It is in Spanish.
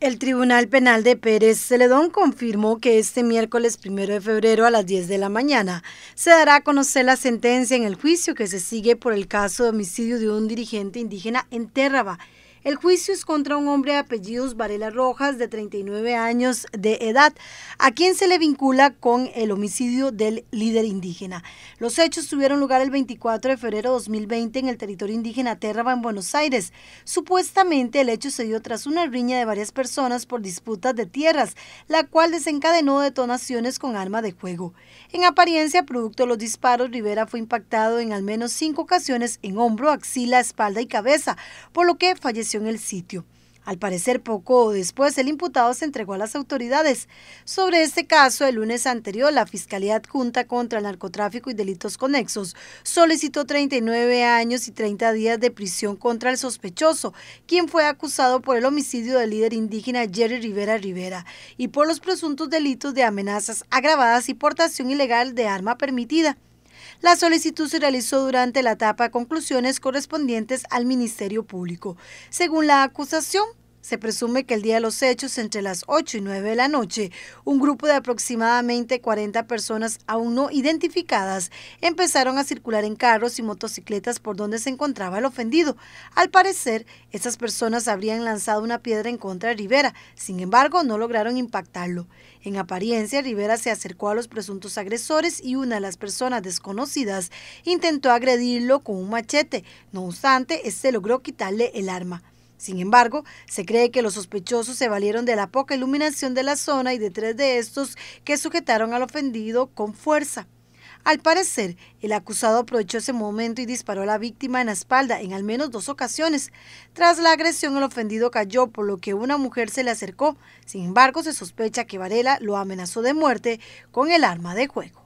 El Tribunal Penal de Pérez Celedón confirmó que este miércoles 1 de febrero a las 10 de la mañana se dará a conocer la sentencia en el juicio que se sigue por el caso de homicidio de un dirigente indígena en Térraba, el juicio es contra un hombre de apellidos Varela Rojas, de 39 años de edad, a quien se le vincula con el homicidio del líder indígena. Los hechos tuvieron lugar el 24 de febrero de 2020 en el territorio indígena Terraba, en Buenos Aires. Supuestamente el hecho se dio tras una riña de varias personas por disputas de tierras, la cual desencadenó detonaciones con arma de fuego. En apariencia, producto de los disparos, Rivera fue impactado en al menos cinco ocasiones en hombro, axila, espalda y cabeza, por lo que falleció en el sitio. Al parecer, poco después, el imputado se entregó a las autoridades. Sobre este caso, el lunes anterior, la Fiscalía Adjunta contra el Narcotráfico y Delitos Conexos solicitó 39 años y 30 días de prisión contra el sospechoso, quien fue acusado por el homicidio del líder indígena Jerry Rivera Rivera y por los presuntos delitos de amenazas agravadas y portación ilegal de arma permitida. La solicitud se realizó durante la etapa de conclusiones correspondientes al Ministerio Público. Según la acusación, se presume que el día de los hechos, entre las 8 y 9 de la noche, un grupo de aproximadamente 40 personas aún no identificadas empezaron a circular en carros y motocicletas por donde se encontraba el ofendido. Al parecer, esas personas habrían lanzado una piedra en contra de Rivera, sin embargo, no lograron impactarlo. En apariencia, Rivera se acercó a los presuntos agresores y una de las personas desconocidas intentó agredirlo con un machete, no obstante, este logró quitarle el arma. Sin embargo, se cree que los sospechosos se valieron de la poca iluminación de la zona y de tres de estos que sujetaron al ofendido con fuerza. Al parecer, el acusado aprovechó ese momento y disparó a la víctima en la espalda en al menos dos ocasiones. Tras la agresión, el ofendido cayó, por lo que una mujer se le acercó. Sin embargo, se sospecha que Varela lo amenazó de muerte con el arma de juego.